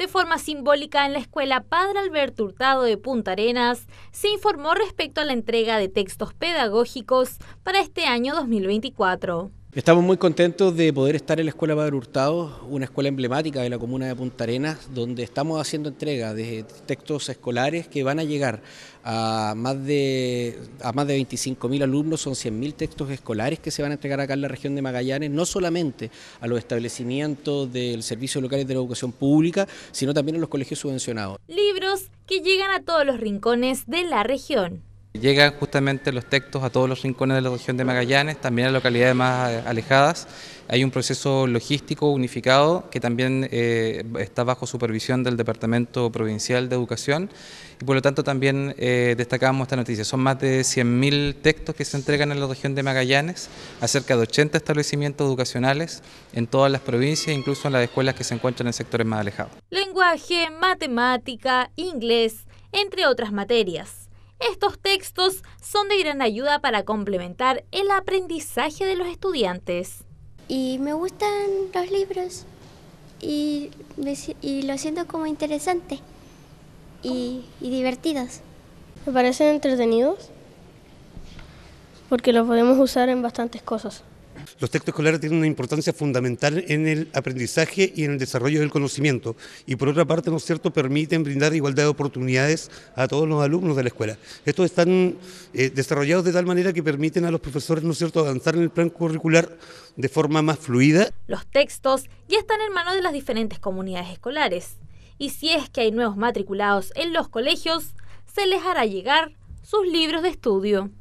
De forma simbólica, en la escuela Padre Alberto Hurtado de Punta Arenas se informó respecto a la entrega de textos pedagógicos para este año 2024. Estamos muy contentos de poder estar en la Escuela Padre Hurtado, una escuela emblemática de la comuna de Punta Arenas, donde estamos haciendo entrega de textos escolares que van a llegar a más de, a más de 25.000 alumnos, son 100.000 textos escolares que se van a entregar acá en la región de Magallanes, no solamente a los establecimientos del Servicio Local de la Educación Pública, sino también a los colegios subvencionados. Libros que llegan a todos los rincones de la región. Llegan justamente los textos a todos los rincones de la región de Magallanes, también a localidades más eh, alejadas. Hay un proceso logístico unificado que también eh, está bajo supervisión del Departamento Provincial de Educación y por lo tanto también eh, destacamos esta noticia. Son más de 100.000 textos que se entregan en la región de Magallanes a cerca de 80 establecimientos educacionales en todas las provincias, incluso en las escuelas que se encuentran en sectores más alejados. Lenguaje, matemática, inglés, entre otras materias. Estos textos son de gran ayuda para complementar el aprendizaje de los estudiantes. Y me gustan los libros y, los siento como interesantes y divertidos. Me parecen entretenidos porque los podemos usar en bastantes cosas. Los textos escolares tienen una importancia fundamental en el aprendizaje y en el desarrollo del conocimiento y por otra parte, ¿no es cierto?, permiten brindar igualdad de oportunidades a todos los alumnos de la escuela. Estos están eh, desarrollados de tal manera que permiten a los profesores, ¿no es cierto?, avanzar en el plan curricular de forma más fluida. Los textos ya están en manos de las diferentes comunidades escolares y si es que hay nuevos matriculados en los colegios, se les hará llegar sus libros de estudio.